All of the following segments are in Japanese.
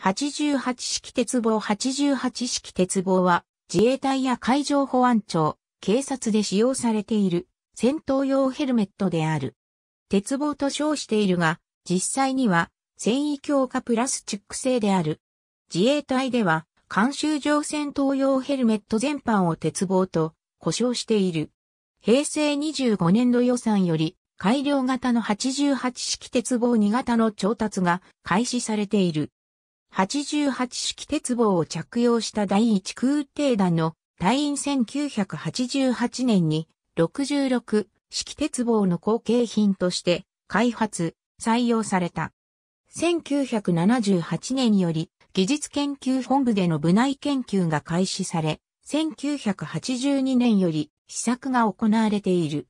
88式鉄棒88式鉄棒は自衛隊や海上保安庁、警察で使用されている戦闘用ヘルメットである。鉄棒と称しているが、実際には繊維強化プラスチック製である。自衛隊では監修上戦闘用ヘルメット全般を鉄棒と呼称している。平成25年度予算より改良型の88式鉄棒2型の調達が開始されている。88式鉄棒を着用した第一空挺団の隊員1988年に66式鉄棒の後継品として開発、採用された。1978年より技術研究本部での部内研究が開始され、1982年より試作が行われている。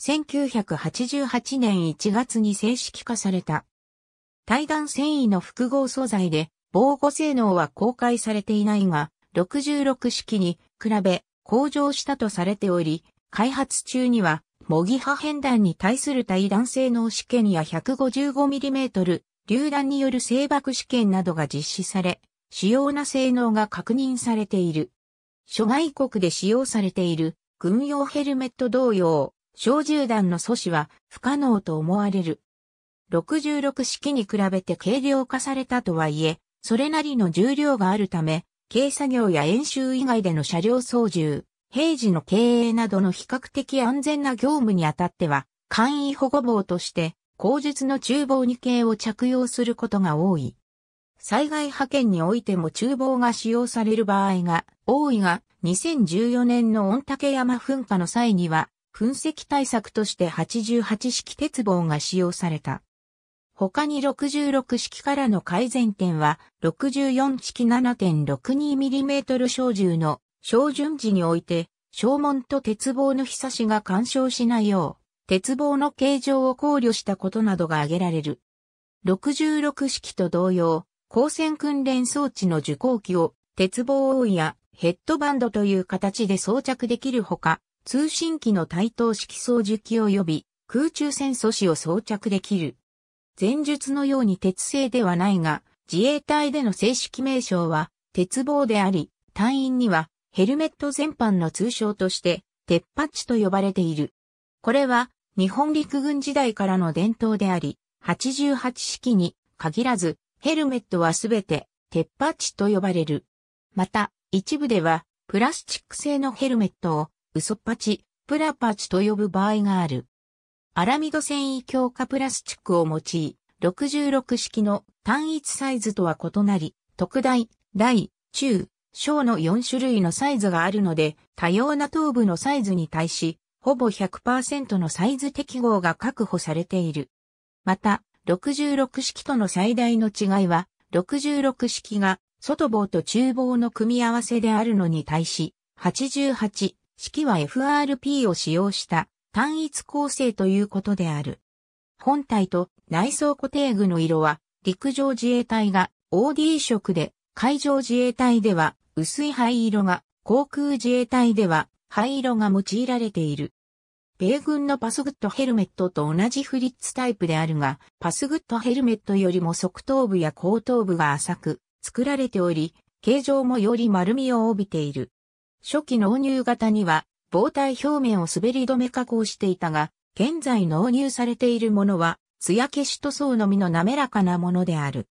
1988年1月に正式化された。対談繊維の複合素材で防護性能は公開されていないが、66式に比べ向上したとされており、開発中には模擬破片弾に対する対弾性能試験や 155mm 榴弾による制爆試験などが実施され、主要な性能が確認されている。諸外国で使用されている軍用ヘルメット同様、小銃弾の阻止は不可能と思われる。66式に比べて軽量化されたとはいえ、それなりの重量があるため、軽作業や演習以外での車両操縦、平時の経営などの比較的安全な業務にあたっては、簡易保護棒として、工述の厨房に系を着用することが多い。災害派遣においても厨房が使用される場合が多いが、2014年の御嶽山噴火の際には、噴石対策として88式鉄棒が使用された。他に66式からの改善点は、64式 7.62mm 小銃の小順時において、小門と鉄棒のひさしが干渉しないよう、鉄棒の形状を考慮したことなどが挙げられる。66式と同様、光線訓練装置の受光器を鉄棒覆いやヘッドバンドという形で装着できるほか、通信機の対等式操縦機及び空中戦素子を装着できる。前述のように鉄製ではないが、自衛隊での正式名称は、鉄棒であり、隊員には、ヘルメット全般の通称として、鉄パッチと呼ばれている。これは、日本陸軍時代からの伝統であり、88式に限らず、ヘルメットはすべて、鉄パッチと呼ばれる。また、一部では、プラスチック製のヘルメットを、嘘ソパチ、プラパチと呼ぶ場合がある。アラミド繊維強化プラスチックを用い、66式の単一サイズとは異なり、特大、大、中、小の4種類のサイズがあるので、多様な頭部のサイズに対し、ほぼ100%のサイズ適合が確保されている。また、66式との最大の違いは、66式が外棒と中棒の組み合わせであるのに対し、88式は FRP を使用した単一構成ということである。本体と内装固定具の色は陸上自衛隊が OD 色で、海上自衛隊では薄い灰色が、航空自衛隊では灰色が用いられている。米軍のパスグッドヘルメットと同じフリッツタイプであるが、パスグッドヘルメットよりも側頭部や後頭部が浅く作られており、形状もより丸みを帯びている。初期納入型には防体表面を滑り止め加工していたが、現在納入されているものは、艶消し塗装のみの滑らかなものである。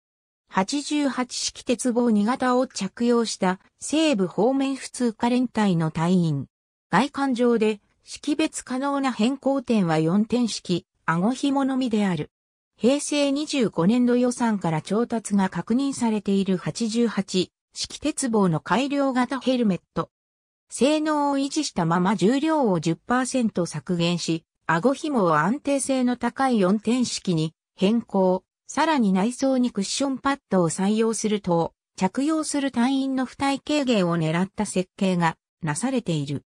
88式鉄棒2型を着用した西部方面普通科連隊の隊員。外観上で識別可能な変更点は4点式、顎紐のみである。平成25年度予算から調達が確認されている88、式鉄棒の改良型ヘルメット。性能を維持したまま重量を10%削減し、顎紐を安定性の高い4点式に変更。さらに内装にクッションパッドを採用すると、着用する隊員の負担軽減を狙った設計がなされている。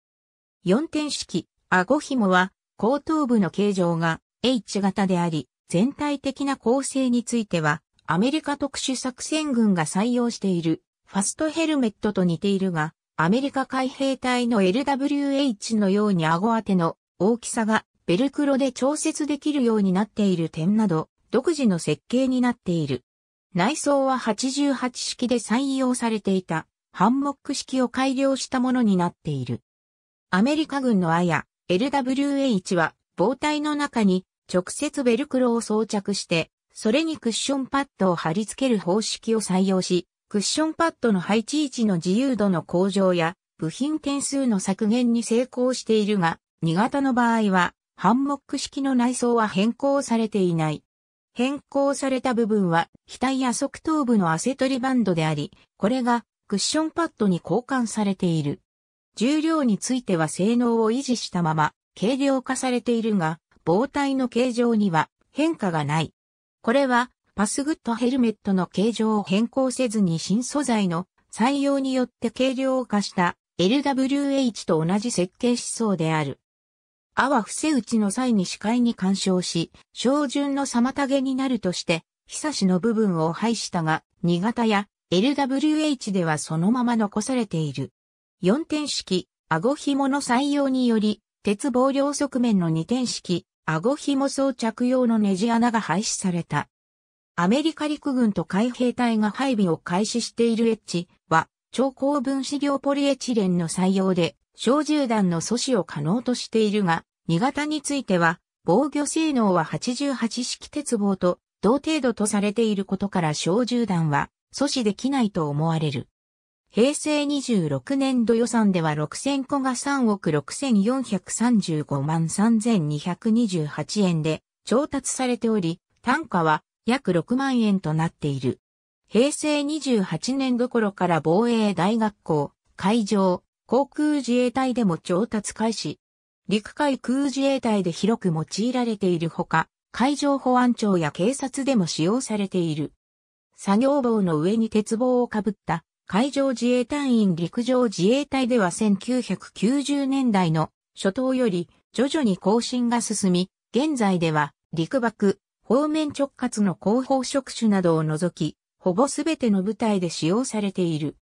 4点式、顎紐は後頭部の形状が H 型であり、全体的な構成については、アメリカ特殊作戦群が採用しているファストヘルメットと似ているが、アメリカ海兵隊の LWH のように顎当ての大きさがベルクロで調節できるようになっている点など、独自の設計になっている。内装は88式で採用されていたハンモック式を改良したものになっている。アメリカ軍のアヤ LWH は防体の中に直接ベルクロを装着して、それにクッションパッドを貼り付ける方式を採用し、クッションパッドの配置位置の自由度の向上や部品点数の削減に成功しているが、2型の場合はハンモック式の内装は変更されていない。変更された部分は、額や側頭部の汗取りバンドであり、これがクッションパッドに交換されている。重量については性能を維持したまま、軽量化されているが、棒体の形状には変化がない。これはパスグッドヘルメットの形状を変更せずに新素材の採用によって軽量化した LWH と同じ設計思想である。阿波伏せ打ちの際に視界に干渉し、照準の妨げになるとして、ひさしの部分を排したが、新潟や LWH ではそのまま残されている。4点式、顎紐の採用により、鉄棒両側面の2点式、顎紐装着用のネジ穴が廃止された。アメリカ陸軍と海兵隊が配備を開始しているエッジは、超高分子量ポリエチレンの採用で、小銃弾の阻止を可能としているが、2型については、防御性能は88式鉄棒と同程度とされていることから小銃弾は阻止できないと思われる。平成26年度予算では6000個が3億6435万3228円で調達されており、単価は約6万円となっている。平成28年どころから防衛大学校、海上、航空自衛隊でも調達開始。陸海空自衛隊で広く用いられているほか、海上保安庁や警察でも使用されている。作業棒の上に鉄棒をかぶった海上自衛隊員陸上自衛隊では1990年代の初頭より徐々に更新が進み、現在では陸爆、方面直轄の広報職種などを除き、ほぼすべての部隊で使用されている。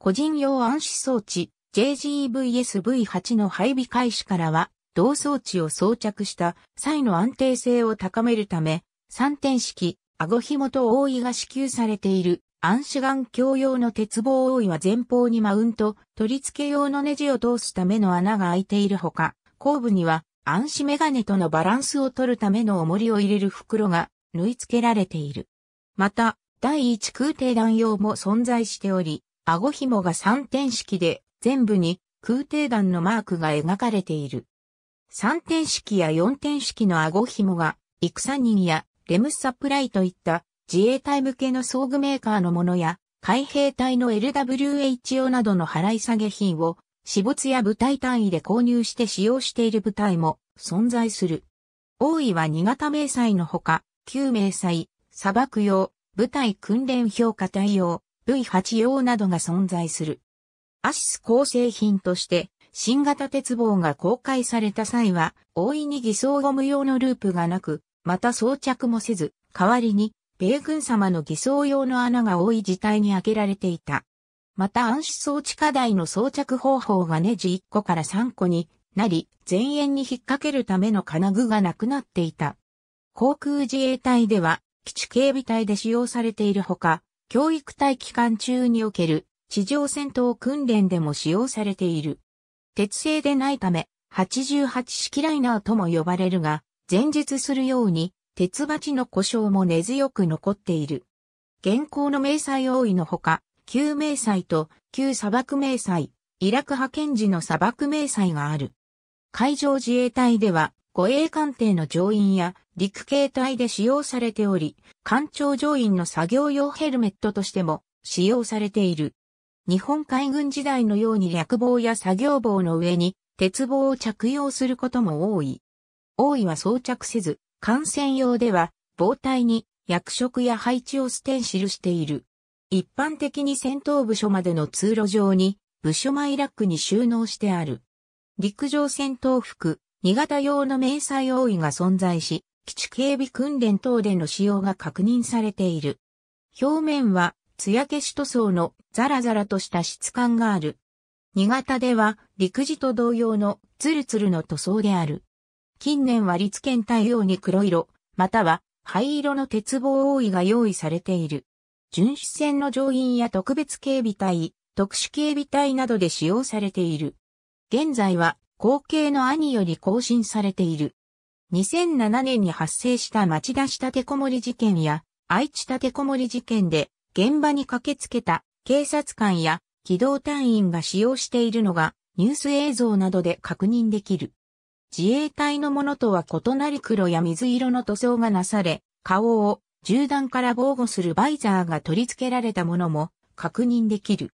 個人用暗視装置 JGVSV8 の配備開始からは、同装置を装着した際の安定性を高めるため、三点式、顎紐と覆いが支給されている暗視眼鏡用の鉄棒覆いは前方にマウント、取り付け用のネジを通すための穴が開いているほか、後部には暗視メガネとのバランスを取るための重りを入れる袋が縫い付けられている。また、第一空挺弾用も存在しており、顎紐が3点式で全部に空挺弾のマークが描かれている。3点式や4点式の顎紐が、戦人やレムサプライといった自衛隊向けの装具メーカーのものや、海兵隊の LWHO などの払い下げ品を私物や部隊単位で購入して使用している部隊も存在する。多いは新型迷彩のほか、旧迷彩、砂漠用、部隊訓練評価対応、V8 用などが存在する。アシス構成品として、新型鉄棒が公開された際は、大いに偽装ゴム用のループがなく、また装着もせず、代わりに、米軍様の偽装用の穴が多い事態に開けられていた。また暗視装置課題の装着方法がネジ1個から3個になり、前縁に引っ掛けるための金具がなくなっていた。航空自衛隊では、基地警備隊で使用されているほか、教育隊期間中における地上戦闘訓練でも使用されている。鉄製でないため、88式ライナーとも呼ばれるが、前述するように、鉄鉢の故障も根強く残っている。現行の明細多いのほか、旧名祭と旧砂漠名祭、イラク派遣時の砂漠名祭がある。海上自衛隊では護衛艦艇の乗員や陸警隊で使用されており、艦長乗員の作業用ヘルメットとしても使用されている。日本海軍時代のように略棒や作業棒の上に鉄棒を着用することも多い。多いは装着せず、艦船用では、棒体に役職や配置をステンシルしている。一般的に戦闘部署までの通路上に、部署イラックに収納してある。陸上戦闘服、2型用の迷彩多いが存在し、基地警備訓練等での使用が確認されている。表面は、艶消し塗装のザラザラとした質感がある。2型では、陸自と同様のツルツルの塗装である。近年は立県対応に黒色、または灰色の鉄棒多いが用意されている。巡視船の乗員や特別警備隊、特殊警備隊などで使用されている。現在は後継の兄より更新されている。2007年に発生した町田市立てこもり事件や愛知立てこもり事件で現場に駆けつけた警察官や機動隊員が使用しているのがニュース映像などで確認できる。自衛隊のものとは異なり黒や水色の塗装がなされ、顔を銃弾から防護するバイザーが取り付けられたものも確認できる。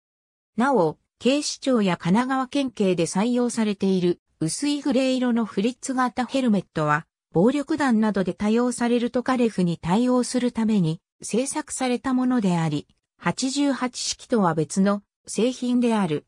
なお、警視庁や神奈川県警で採用されている薄いグレー色のフリッツ型ヘルメットは、暴力団などで多用されるトカレフに対応するために製作されたものであり、88式とは別の製品である。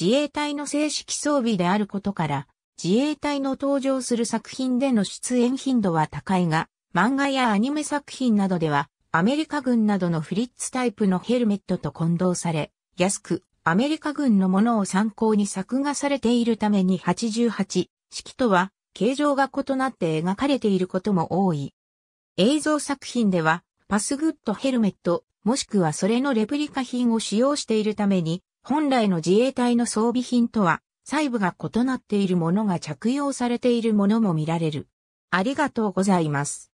自衛隊の正式装備であることから、自衛隊の登場する作品での出演頻度は高いが、漫画やアニメ作品などでは、アメリカ軍などのフリッツタイプのヘルメットと混同され、安く、アメリカ軍のものを参考に作画されているために88式とは形状が異なって描かれていることも多い。映像作品ではパスグッドヘルメットもしくはそれのレプリカ品を使用しているために本来の自衛隊の装備品とは細部が異なっているものが着用されているものも見られる。ありがとうございます。